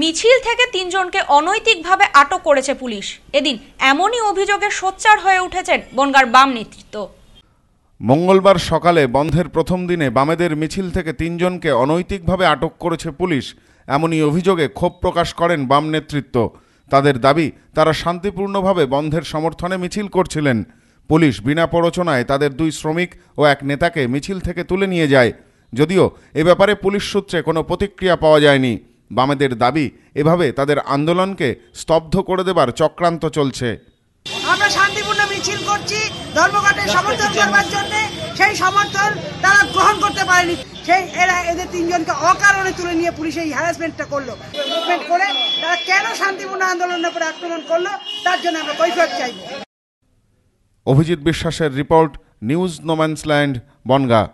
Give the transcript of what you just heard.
মিছিল থেকে তিনজনকে অনৈতিকভাবে আটক করেছে পুলিশ এদিন এমনই অভিযোগে সোচ্চার হয়ে উঠেছেন বনগার বাম নেতৃত্ব মঙ্গলবার সকালে বন্ধের প্রথম দিনে বামেদের মিছিল থেকে তিনজনকে অনৈতিকভাবে আটক করেছে পুলিশ এমনই অভিযোগে ক্ষোভ প্রকাশ করেন বাম নেতৃত্ব তাদের দাবি তারা শান্তিপূর্ণভাবে বন্ধের সমর্থনে মিছিল করছিলেন পুলিশ বিনা প্ররোচনায় তাদের দুই শ্রমিক ও এক নেতাকে মিছিল থেকে তুলে নিয়ে যায় যদিও এ ব্যাপারে পুলিশ সূত্রে কোনো প্রতিক্রিয়া পাওয়া যায়নি বামেদের দাবি এভাবে তাদের আন্দোলনকে স্তব্ধ করে দেবার চক্রান্ত চলছে আমরা শান্তিপূর্ণ মিছিল করছি ধর্মঘটের সমর্থন করবার জন্য সেই সমর্থন তারা গ্রহণ করতে পারেনি সেই এরা এদের তিনজনকে অকারণে তুলে নিয়ে পুলিশ এই হ্যারাসমেন্টটা করলো করে তারা কেন শান্তিপূর্ণ আন্দোলনের উপর আক্রমণ করলো তার জন্য আমরা কৈফিয়ত চাইব অভিজিৎ বিশ্বাসের রিপোর্ট নিউজ নোম্যান্সল্যান্ড বনগাঁ